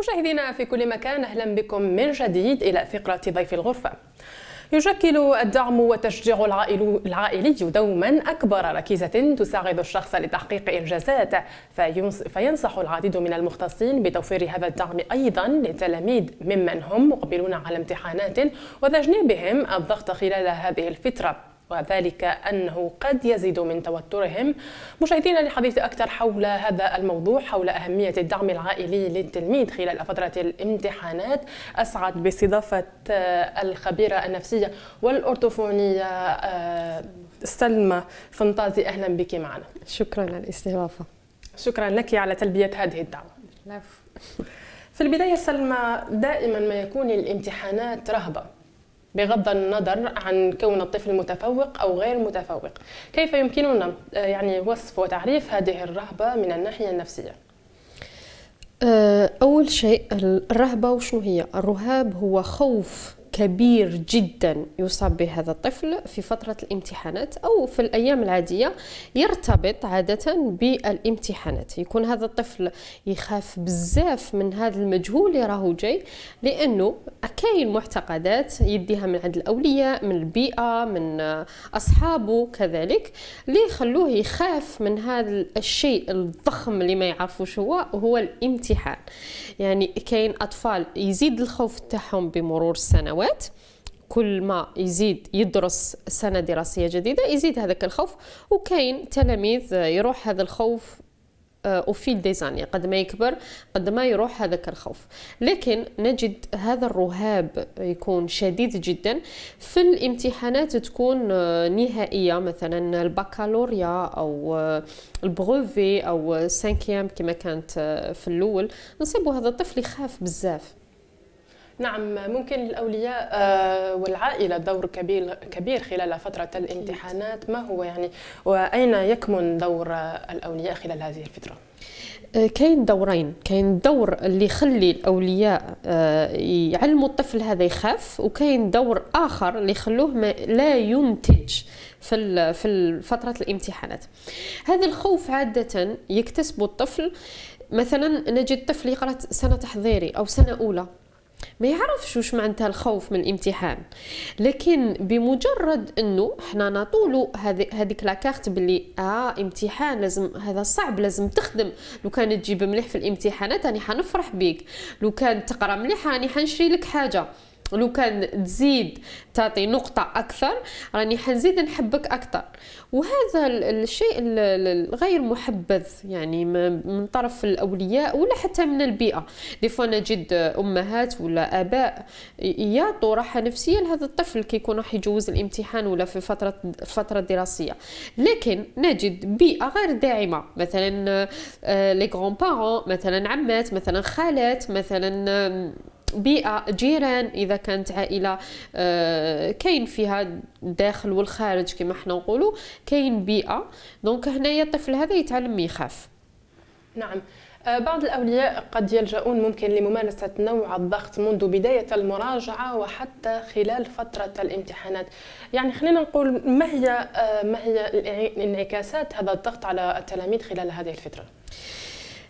مشاهدينا في كل مكان أهلا بكم من جديد إلى فقرة ضيف الغرفة يشكل الدعم والتشجيع العائلي دوما أكبر ركيزة تساعد الشخص لتحقيق إنجازات فينصح العديد من المختصين بتوفير هذا الدعم أيضا للتلاميذ ممن هم مقبلون على امتحانات وتجنيبهم الضغط خلال هذه الفترة وذلك أنه قد يزيد من توترهم مشاهدينا للحديث أكثر حول هذا الموضوع حول أهمية الدعم العائلي للتلميذ خلال فترة الامتحانات أسعد باستضافة آه، الخبيرة النفسية والأرتفونية آه، سلمى فنطازي أهلا بك معنا شكرا على الاستضافة شكرا لك على تلبية هذه الدعوة في البداية سلمى دائما ما يكون الامتحانات رهبة بغض النظر عن كون الطفل متفوق او غير متفوق كيف يمكننا آه، يعني وصف وتعريف هذه الرهبه من الناحيه النفسيه آه، اول شيء الرهبه وشنو هي الرهاب هو خوف كبير جدا يصاب به هذا الطفل في فترة الامتحانات أو في الأيام العادية يرتبط عادة بالامتحانات يكون هذا الطفل يخاف بزاف من هذا المجهول اللي راه جاي لأنه كاين معتقدات يديها من عند الأولياء من البيئة من أصحابه كذلك اللي يخلوه يخاف من هذا الشيء الضخم اللي ما يعرفوش هو هو الامتحان يعني كاين أطفال يزيد الخوف تاعهم بمرور السنوات سنوات كل ما يزيد يدرس سنة دراسية جديدة يزيد هذاك الخوف وكاين تلاميذ يروح هذا الخوف وفي آه، ديزاني قد ما يكبر قد ما يروح هذاك الخوف لكن نجد هذا الرهاب يكون شديد جدا في الامتحانات تكون آه، نهائية مثلا البكالوريا أو آه، البروفي أو سانكيام كما كانت في الأول نصيبوا هذا الطفل يخاف بزاف نعم ممكن الأولياء آه، والعائلة دور كبير كبير خلال فترة الامتحانات ما هو يعني وأين يكمن دور الأولياء خلال هذه الفترة؟ آه، كاين دورين كاين دور اللي يخلي الاولياء آه، يعلموا الطفل هذا يخاف وكاين دور اخر اللي يخلوه ما لا ينتج في في فتره الامتحانات هذا الخوف عاده يكتسبه الطفل مثلا نجد طفل يقرا سنه تحضيري او سنه اولى ما يعرفش واش معناتها الخوف من الامتحان لكن بمجرد انه حنا نطولوا هذيك لاكارت باللي اه امتحان لازم هذا صعب لازم تخدم لو كان تجيب مليح في الامتحانات راني حنفرح بيك لو كان تقرا مليح راني حنشري لك حاجه لو كان تزيد تعطي نقطة أكثر راني حنزيد نحبك أكثر وهذا الشيء الغير محبذ يعني من طرف الأولياء ولا حتى من البيئة دي فوا نجد أمهات ولا آباء يعطوا راحة نفسية لهذا الطفل كي يكون راح يجوز الامتحان ولا في فترة الفترة الدراسية لكن نجد بيئة غير داعمة مثلا لي غران بارون مثلا عمات مثلا خالات مثلا بيئه جيران اذا كانت عائله آه، كاين فيها الداخل والخارج كما حنا نقولوا كاين بيئه دونك هنايا الطفل هذا يتعلم يخاف نعم آه، بعض الأولياء قد يلجؤون ممكن لممارسة نوع الضغط منذ بداية المراجعة وحتى خلال فترة الامتحانات يعني خلينا نقول ما هي آه، ما هي انعكاسات هذا الضغط على التلاميذ خلال هذه الفترة؟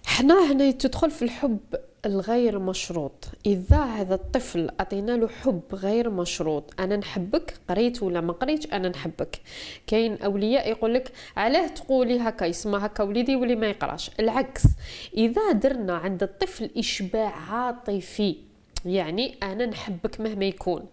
حنا هنا تدخل في الحب الغير مشروط اذا هذا الطفل عطينا له حب غير مشروط انا نحبك قريت ولا ما قريتش انا نحبك كاين اولياء يقول لك علاه تقولي هكا يسمع هكا وليدي ولي ما يقراش العكس اذا درنا عند الطفل اشباع عاطفي يعني انا نحبك مهما يكون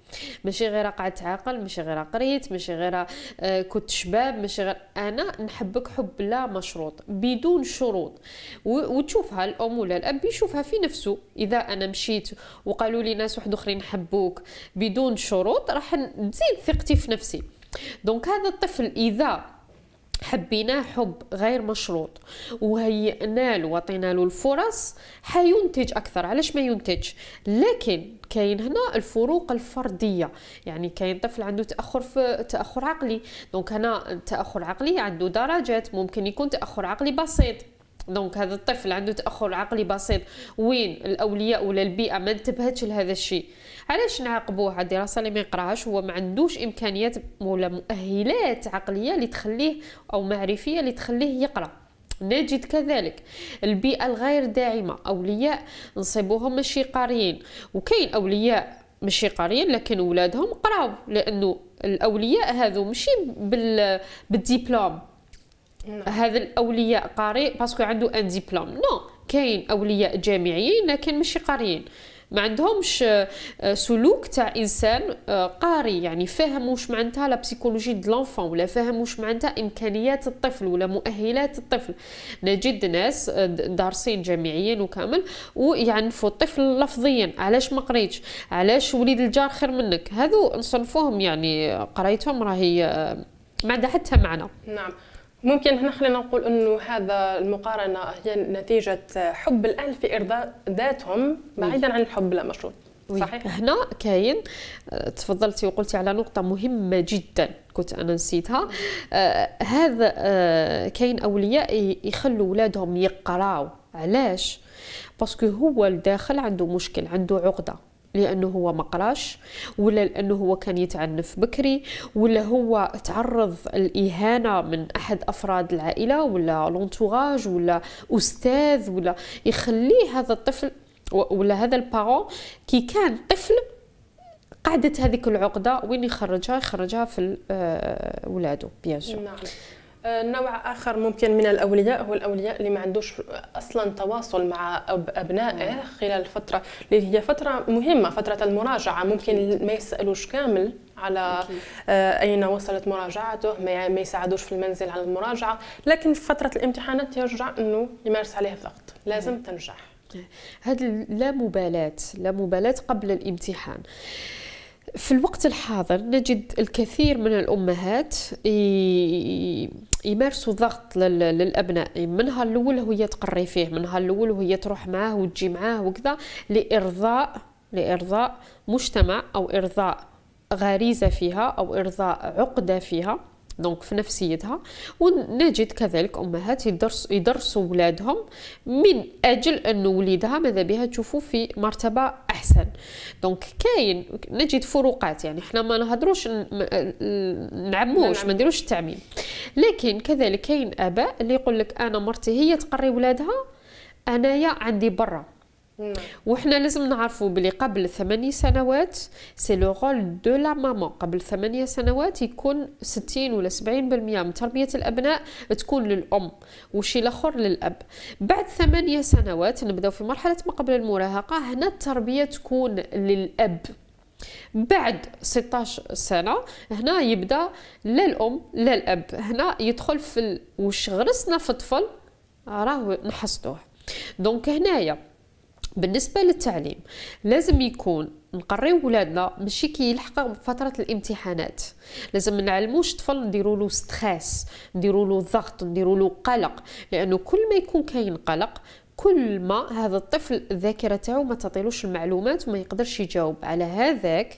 ماشي غير قعدت عاقل ماشي غير قريت ماشي غير آه، كنت شباب ماشي غير انا نحبك حب لا مشروط بدون شروط وتشوفها الام ولا الاب يشوفها في نفسه اذا انا مشيت وقالوا لي ناس واحد اخرين حبوك بدون شروط راح تزيد ثقتي في نفسي دونك هذا الطفل اذا حبيناه حب غير مشروط وهيئنا له وعطينا له الفرص حينتج اكثر علاش ما ينتج لكن كاين هنا الفروق الفرديه يعني كاين طفل عنده تاخر في تاخر عقلي دونك هنا تاخر عقلي عنده درجات ممكن يكون تاخر عقلي بسيط دونك هذا الطفل عنده تاخر عقلي بسيط وين الاولياء ولا البيئه ما انتبهتش لهذا الشيء علاش نعاقبوه على الدراسه اللي ما يقراهاش هو ما عندوش امكانيات ولا مؤهلات عقليه اللي تخليه او معرفيه اللي تخليه يقرا نجد كذلك البيئة الغير داعمة أولياء نصيبوهم ماشي قاريين وكاين أولياء ماشي قاريين لكن ولادهم قراو لأنه الأولياء هذو ماشي بالدبلوم نعم. هذا الاولياء قارئ باسكو عنده ان ديبلوم نو كاين اولياء جامعيين لكن ماشي قاريين ما عندهمش آه، سلوك تاع انسان آه، قاري يعني فاهم واش معناتها لا بسيكولوجي د لونفون ولا فاهم واش معناتها امكانيات الطفل ولا مؤهلات الطفل نجد ناس آه، دارسين جامعيين وكامل ويعنفوا الطفل لفظيا علاش ما قريتش علاش وليد الجار خير منك هذو نصنفوهم يعني قرايتهم راهي ما عندها حتى معنى نعم ممكن هنا خلينا نقول انه هذا المقارنه هي نتيجه حب الاهل في ارضاء ذاتهم بعيدا عن الحب لا مشروط صحيح هنا كاين آه، تفضلتي وقلتي على نقطه مهمه جدا كنت انا نسيتها آه هذا آه كاين اولياء يخلوا ولادهم يقراو علاش باسكو هو الداخل عنده مشكل عنده عقده لانه هو ما قراش ولا لانه هو كان يتعنف بكري ولا هو تعرض الاهانه من احد افراد العائله ولا لونتوراج ولا استاذ ولا يخلي هذا الطفل ولا هذا البارون كي كان طفل قعدت هذيك العقده وين يخرجها يخرجها في آه، ولاده بيان سور نعم. آه، نوع اخر ممكن من الاولياء هو الاولياء اللي ما عندوش اصلا تواصل مع ابنائه خلال الفتره اللي هي فتره مهمه فتره المراجعه ممكن ما يسالوش كامل على آه، اين وصلت مراجعته ما يساعدوش في المنزل على المراجعه لكن في فتره الامتحانات يرجع انه يمارس عليه الضغط لازم تنجح هذه لا مبالاه لا مبالاه قبل الامتحان في الوقت الحاضر نجد الكثير من الأمهات يمارسوا ضغط للأبناء منها الأول هي تقري فيه منها الأول هي تروح معاه وتجي معاه وكذا لإرضاء لإرضاء مجتمع أو إرضاء غريزة فيها أو إرضاء عقدة فيها دونك في نفسيتها ونجد كذلك امهات يدرس يدرسوا ولادهم من اجل ان وليدها ماذا بها تشوفوا في مرتبه احسن دونك كاين نجد فروقات يعني حنا ما نهضروش نعموش ما نديروش التعميم لكن كذلك كاين اباء اللي يقول لك انا مرتي هي تقري ولادها انايا عندي برا وحنا لازم نعرفوا بلي قبل ثمانية سنوات سي لو رول دو لا مامون قبل ثمانية سنوات يكون ستين ولا سبعين بالمية من تربية الأبناء تكون للأم وشي الآخر للأب بعد ثمانية سنوات نبداو في مرحلة ما قبل المراهقة هنا التربية تكون للأب بعد 16 سنه هنا يبدا لا الام لا الاب هنا يدخل في وش غرسنا في الطفل راه نحصدوه دونك هنايا بالنسبه للتعليم لازم يكون نقريو ولادنا ماشي كيلحق فتره الامتحانات لازم نعلموش الطفل نديرو له ستريس نديرو له ضغط نديرو له قلق لانه كل ما يكون كاين قلق كل ما هذا الطفل الذاكره تاعو ما تعطيلوش المعلومات وما يقدرش يجاوب على هذاك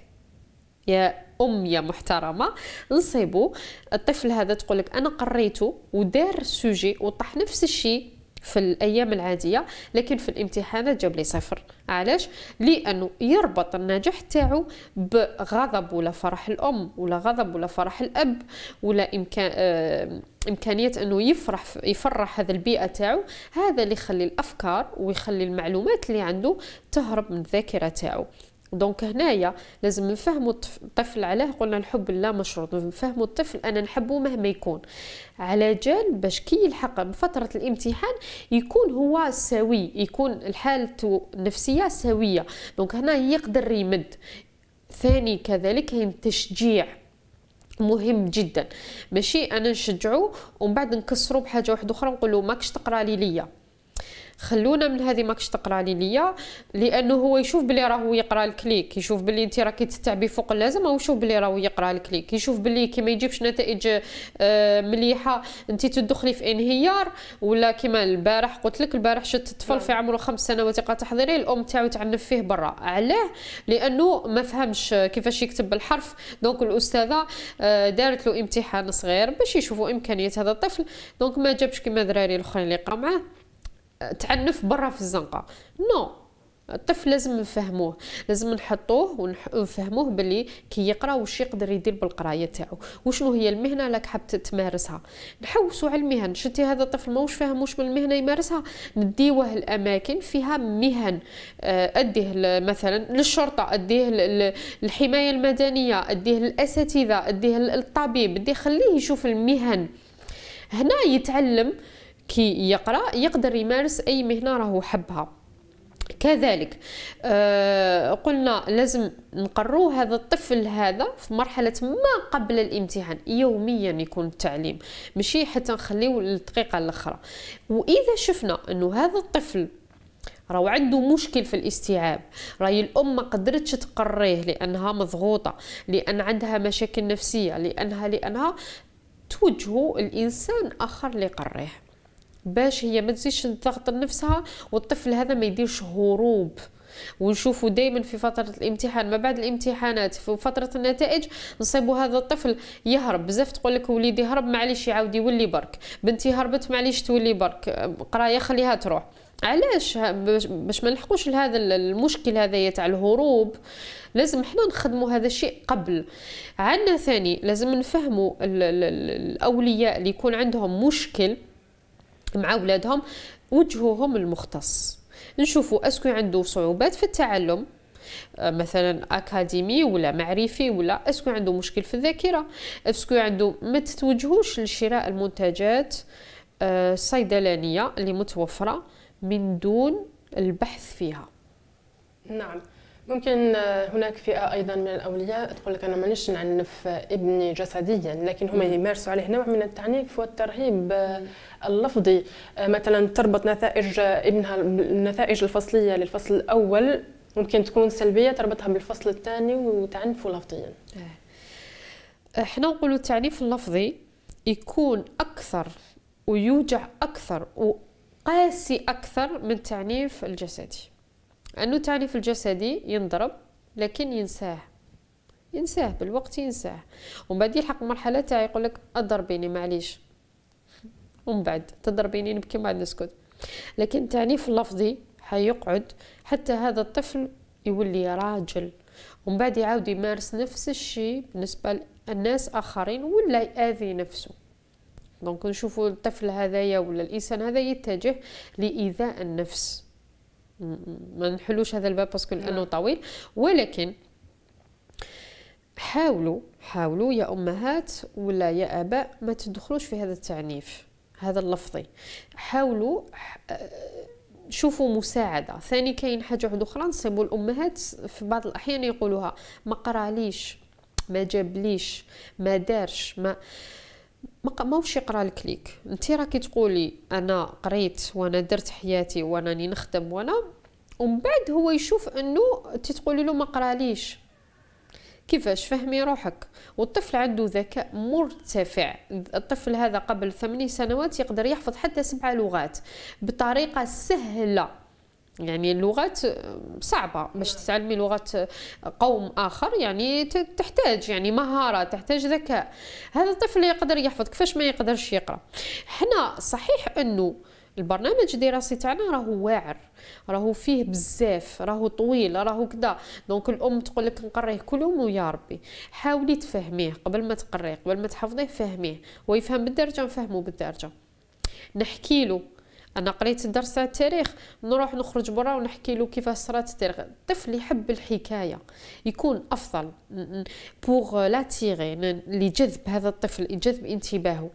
يا ام يا محترمه نصيبو الطفل هذا تقولك انا قريته ودار سوجي وطاح نفس الشيء في الايام العاديه لكن في الامتحانات جاب لي صفر علاش لانه يربط النجاح تاعو بغضب ولا فرح الام ولا غضب ولا فرح الاب ولا امكان آه امكانيه انه يفرح يفرح هذا البيئه تاعو هذا اللي يخلي الافكار ويخلي المعلومات اللي عنده تهرب من الذاكره تاعو دونك هنايا لازم نفهموا الطفل علاه قلنا الحب لا مشروط نفهموا الطفل انا نحبه مهما يكون على جال باش كي يلحق بفتره الامتحان يكون هو سوي يكون حالته النفسيه سويه دونك هنا يقدر يمد ثاني كذلك كاين التشجيع مهم جدا ماشي انا نشجعو ومن بعد نكسرو بحاجه واحده اخرى نقول له ماكش تقرا لي ليا خلونا من هذه ماكش تقرا لي ليا لانه هو يشوف بلي راهو يقرا الكليك يشوف بلي انت راكي تتعبي فوق اللازم او يشوف بلي راهو يقرا الكليك يشوف بلي كي ما يجيبش نتائج آه، مليحه انت تدخلي في انهيار ولا كما البارح قلت لك البارح شفت الطفل في نعم. عمره خمس سنوات يقرا تحضيري الام تاعو تعنف فيه برا علاه لانه ما فهمش كيفاش يكتب بالحرف دونك الاستاذه آه، دارت له امتحان صغير باش يشوفوا امكانيات هذا الطفل دونك ما جابش كيما دراري الاخرين اللي قرا معاه تعنف برا في الزنقه نو no. الطفل لازم نفهموه لازم نحطوه ونفهموه باللي كي يقرا واش يقدر يدير بالقرايه تاعو وشنو هي المهنه اللي حاب تمارسها نحوسوا على المهن شتي هذا الطفل ماهوش فاهم واش من المهنه يمارسها نديوه الاماكن فيها مهن آه، اديه مثلا للشرطه اديه للحمايه المدنيه اديه للاساتذه اديه للطبيب اديه خليه يشوف المهن هنا يتعلم آه كي يقرا يقدر يمارس اي مهنه راهو حبها كذلك آه قلنا لازم نقرو هذا الطفل هذا في مرحلة ما قبل الامتحان يوميا يكون التعليم ماشي حتى نخليو للدقيقة الأخرى وإذا شفنا أنه هذا الطفل راهو عنده مشكل في الاستيعاب راهي الام ما قدرتش تقريه لانها مضغوطه لان عندها مشاكل نفسيه لانها لانها توجه الانسان اخر لقريه باش هي ما تزيدش تضغط نفسها والطفل هذا ما يديرش هروب ونشوفوا دائما في فتره الامتحان ما بعد الامتحانات في فتره النتائج نصيبوا هذا الطفل يهرب بزاف تقول لك وليدي هرب معليش يعاود يولي برك بنتي هربت معليش تولي برك قرايه خليها تروح علاش باش ما نلحقوش لهذا المشكل هذا تاع الهروب لازم حنا نخدموا هذا الشيء قبل عندنا ثاني لازم نفهموا الاولياء اللي يكون عندهم مشكل مع أولادهم وجهوهم المختص نشوفوا اسكو عنده صعوبات في التعلم آه، مثلا اكاديمي ولا معرفي ولا اسكو عنده مشكل في الذاكره اسكو عنده ما تتوجهوش لشراء المنتجات الصيدلانيه آه، اللي متوفره من دون البحث فيها نعم ممكن آه، هناك فئه ايضا من الاولياء تقول لك انا مانيش نعنف ابني جسديا لكن هم يمارسوا عليه نوع من التعنيف والترهيب آه، اللفظي آه، مثلا تربط نتائج ابنها النتائج الفصليه للفصل الاول ممكن تكون سلبيه تربطها بالفصل الثاني وتعنفه لفظيا احنا نقولوا التعنيف اللفظي يكون اكثر ويوجع اكثر وقاسي اكثر من التعنيف الجسدي أنه تعريف الجسدي ينضرب لكن ينساه ينساه بالوقت ينساه ومن بعد يلحق مرحلة تاع يقول لك أضربيني معليش ومن بعد تضربيني نبكي ما نسكت لكن التعنيف اللفظي حيقعد حتى هذا الطفل يولي راجل ومن بعد يعاود يمارس نفس الشيء بالنسبة للناس آخرين ولا يآذي نفسه دونك نشوفوا الطفل هذايا ولا الإنسان هذا يتجه لإيذاء النفس ما نحلوش هذا الباب باسكو لانه نعم. طويل ولكن حاولوا حاولوا يا امهات ولا يا اباء ما تدخلوش في هذا التعنيف هذا اللفظي حاولوا آه، شوفوا مساعده ثاني كاين حاجه واحده اخرى نصيبوا الامهات في بعض الاحيان يقولوها ما قراليش ما جابليش ما دارش ما ماهوش يقرا الكليك انت راكي تقولي انا قريت وانا درت حياتي وانا راني نخدم وانا ومن بعد هو يشوف انه انت تقولي له ما قراليش كيفاش فهمي روحك والطفل عنده ذكاء مرتفع الطفل هذا قبل ثمانية سنوات يقدر يحفظ حتى سبع لغات بطريقه سهله يعني اللغات صعبة باش نعم. تتعلمي لغة قوم آخر يعني تحتاج يعني مهارة تحتاج ذكاء هذا الطفل يقدر يحفظ كيفاش ما يقدرش يقرأ حنا صحيح أنه البرنامج الدراسي تاعنا راهو واعر راهو فيه بزاف راهو طويل راهو كدا دونك الام تقول لك نقريه كل يوم ويا ربي حاولي تفهميه قبل ما تقريه قبل ما تحفظيه فهميه ويفهم بالدرجه نفهمه بالدرجه نحكي له انا قريت درس التاريخ نروح نخرج برا ونحكي له كيفاش صرات التاريخ الطفل يحب الحكايه يكون افضل بوغ تيغي لجذب هذا الطفل لجذب انتباهه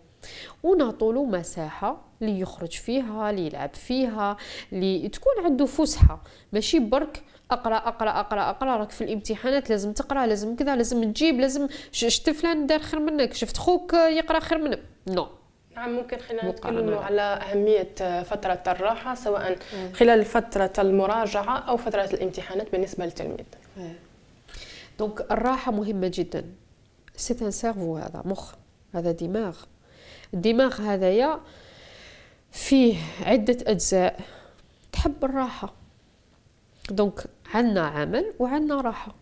ونعطوا مساحه ليخرج فيها ليلعب فيها لتكون تكون عنده فسحه ماشي برك اقرا اقرا اقرا اقرا راك في الامتحانات لازم تقرا لازم كذا لازم تجيب لازم شفت فلان دار خير منك شفت خوك يقرا خير منك نو no. نعم ممكن خلينا نتكلم على أهمية فترة الراحة سواء خلال فترة المراجعة أو فترة الامتحانات بالنسبة للتلميذ دونك الراحة مهمة جدا سيت ان سيرفو هذا مخ هذا دماغ الدماغ هذايا فيه عدة أجزاء تحب الراحة دونك عندنا عمل وعندنا راحة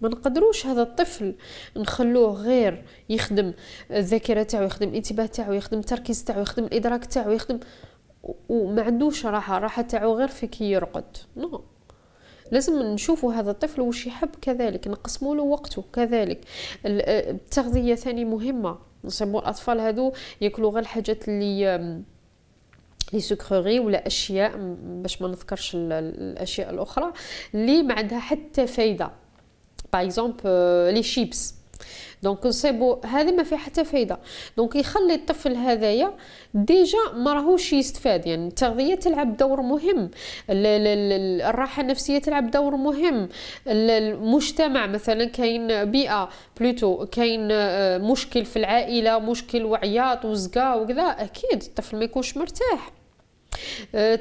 ما نقدروش هذا الطفل نخلوه غير يخدم الذاكره تاعو يخدم الانتباه تاعو يخدم التركيز تاعو يخدم الادراك تاعو يخدم وما عندوش راحه راحه تاعو غير في كي يرقد نو no. لازم نشوفوا هذا الطفل واش يحب كذلك نقسموا له وقته كذلك التغذيه ثاني مهمه نسموا الاطفال هادو ياكلوا غير الحاجات اللي لي سكروري ولا اشياء باش ما نذكرش الاشياء الاخرى اللي ما عندها حتى فايده باغ اكزومبل لي شيبس دونك نصيبو هذه ما في حتى فايده دونك يخلي الطفل هذايا ديجا ما راهوش يستفاد يعني التغذيه تلعب دور مهم الراحه النفسيه تلعب دور مهم المجتمع مثلا كاين بيئه بلوتو كاين آه، مشكل في العائله مشكل وعياط وزقا وكذا اكيد الطفل ما يكونش مرتاح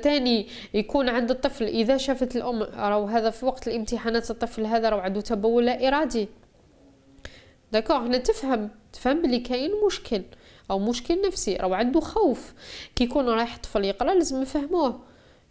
ثاني آه، يكون عند الطفل اذا شافت الام راهو هذا في وقت الامتحانات الطفل هذا راهو عنده تبول لا ارادي داكوغ هنا تفهم تفهم بلي كاين مشكل او مشكل نفسي راهو عنده خوف كي يكون رايح طفل يقرا لازم نفهموه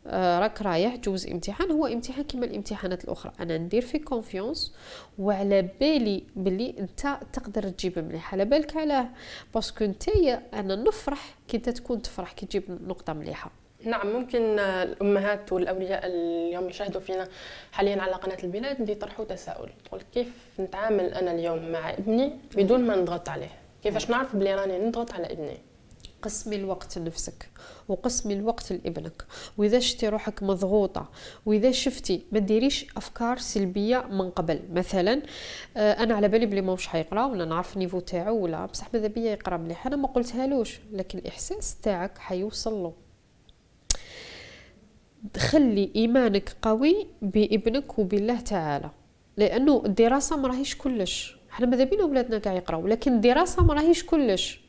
آه، راك رايح جوز امتحان هو امتحان كما الامتحانات الاخرى انا ندير فيك كونفيونس وعلى بالي بلي انت تقدر تجيب مليح على بالك علاه باسكو نتايا انا نفرح كي انت تكون تفرح كي تجيب نقطه مليحه نعم ممكن آه، الامهات والاولياء اليوم يشاهدوا فينا حاليا على قناه البلاد اللي يطرحوا تساؤل تقول كيف نتعامل انا اليوم مع ابني بدون ما نضغط عليه كيفاش نعم. نعرف بلي راني نضغط على ابني قسمي الوقت لنفسك وقسمي الوقت لابنك واذا شتي روحك مضغوطه واذا شفتي ما ديريش افكار سلبيه من قبل مثلا آه، انا على بالي بلي ماهوش حيقرا ولا نعرف النيفو تاعو ولا بصح ماذا بيا يقرا مليح انا ما قلتهالوش لكن الاحساس تاعك حيوصل له خلي ايمانك قوي بابنك وبالله تعالى لانه الدراسه ما راهيش كلش حنا ماذا بينا ولادنا كاع يقراو لكن الدراسه ما راهيش كلش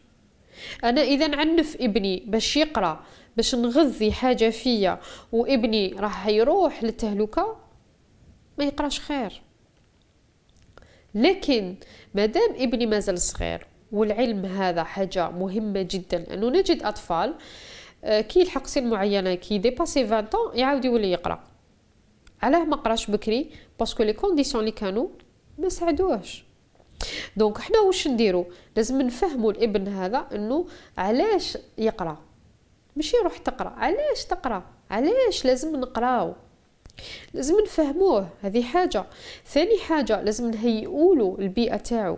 انا اذا عنف ابني باش يقرا باش نغذي حاجه فيا وابني راح يروح للتهلكه ما يقراش خير لكن مادام ابني مازال صغير والعلم هذا حاجه مهمه جدا انه نجد اطفال آه، كي يلحق سن معينه كي ديباسي 20 طون يعاود يولي يقرا علاه ما قراش بكري باسكو لي كونديسيون اللي كانوا ما ساعدوهش دونك حنا واش نديرو لازم نفهمو الابن هذا انه علاش يقرا ماشي روح تقرا علاش تقرا علاش لازم نقراو لازم نفهموه هذه حاجه ثاني حاجه لازم نهيئوا له البيئه تاعو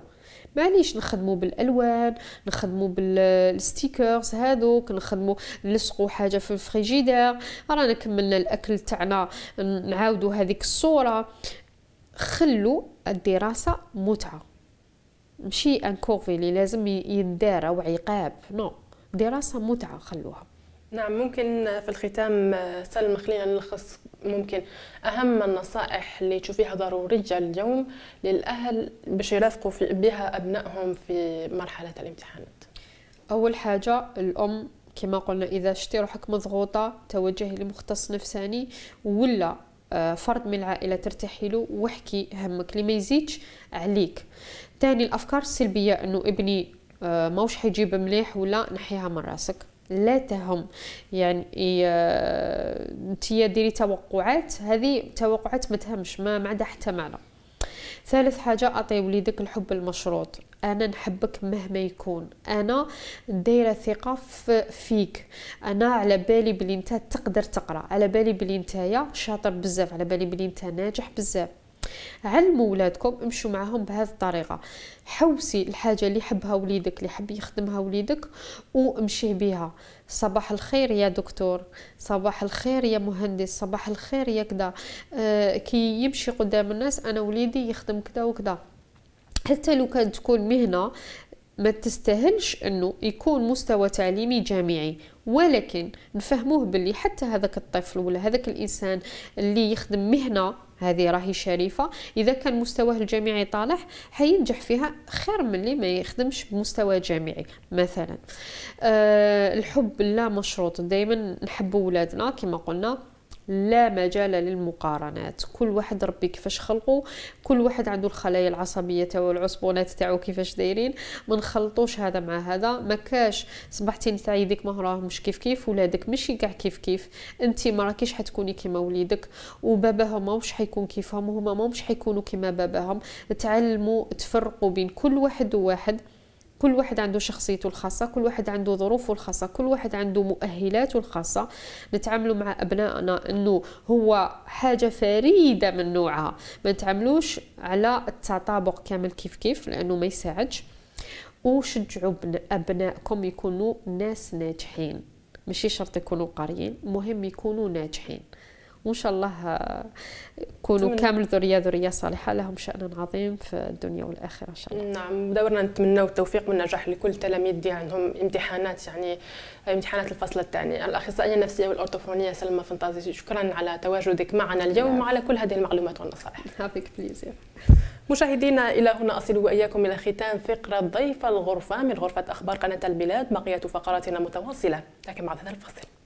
معليش نخدمو بالالوان نخدمو بالستيكرز هذوك نخدمو نلصقو حاجه في الفريجيدير رانا كملنا الاكل تاعنا نعاودو هذيك الصوره خلو الدراسه متعه ماشي ان كورفي اللي لازم يندار او عقاب نو دراسه متعه خلوها نعم ممكن في الختام آه، سلمى خلينا نلخص ممكن اهم النصائح اللي تشوفيها ضروريه اليوم للاهل باش يرافقوا بها ابنائهم في مرحله الامتحانات اول حاجه الام كما قلنا اذا شتي روحك مضغوطه توجهي لمختص نفساني ولا آه، فرد من العائله ترتاحي له واحكي همك اللي ما يزيدش عليك تاني الافكار السلبيه انه ابني آه، موش حيجيب مليح ولا نحيها من راسك لا تهم يعني انت آه، ديري توقعات هذه توقعات ما تهمش ما ما عندها حتى معنى ثالث حاجه اعطي وليدك الحب المشروط انا نحبك مهما يكون انا دايره ثقه فيك انا على بالي بلي انت تقدر تقرا على بالي بلي نتايا شاطر بزاف على بالي بلي انت ناجح بزاف علموا ولادكم امشوا معاهم بهذه الطريقه حوسي الحاجه اللي حبها وليدك اللي حب يخدمها وليدك وامشي بها صباح الخير يا دكتور صباح الخير يا مهندس صباح الخير يا كذا آه كي يمشي قدام الناس انا وليدي يخدم كذا وكذا حتى لو كانت تكون مهنه ما تستاهلش انه يكون مستوى تعليمي جامعي ولكن نفهموه باللي حتى هذاك الطفل ولا هذاك الانسان اللي يخدم مهنه هذه راهي شريفه اذا كان مستواه الجامعي طالع حينجح فيها خير من اللي ما يخدمش بمستوى جامعي مثلا أه الحب لا مشروط دائما نحب ولادنا كما قلنا لا مجال للمقارنات كل واحد ربي كيفاش خلقو كل واحد عنده الخلايا العصبيه تاعو العصبونات تاعو كيفاش دايرين ما نخلطوش هذا مع هذا ما كاش صبحتي انت يديك ما كيف كيف ولادك ماشي كاع كيف كيف انت ما راكيش حتكوني كيما وليدك وباباهم ماهوش حيكون كيفهم وهما ماهمش حيكونوا كيما باباهم تعلموا تفرقوا بين كل واحد وواحد كل واحد عنده شخصيته الخاصة كل واحد عنده ظروفه الخاصة كل واحد عنده مؤهلاته الخاصة نتعامل مع أبنائنا أنه هو حاجة فريدة من نوعها ما نتعاملوش على التطابق كامل كيف كيف لأنه ما يساعدش وشجعوا أبنائكم يكونوا ناس ناجحين مش شرط يكونوا قاريين مهم يكونوا ناجحين وان شاء الله آه، يكونوا كامل ذريه ذريه صالحه لهم شان عظيم في الدنيا والاخره ان شاء الله نعم دورنا نتمنى التوفيق والنجاح لكل التلاميذ اللي عندهم امتحانات يعني امتحانات الفصل الثاني الاخصائيه النفسيه والارثوفونيه سلمى فنطازي شكرا على تواجدك معنا اليوم نعم. وعلى كل هذه المعلومات والنصائح هافيك بليزير مشاهدينا إلى هنا أصل وإياكم إلى ختام فقرة ضيف الغرفة من غرفة أخبار قناة البلاد بقية فقراتنا متواصلة لكن بعد هذا الفصل